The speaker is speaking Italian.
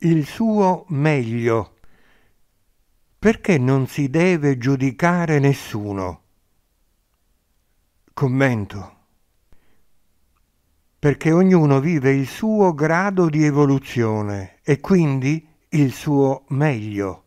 il suo meglio. Perché non si deve giudicare nessuno? Commento. Perché ognuno vive il suo grado di evoluzione e quindi il suo meglio.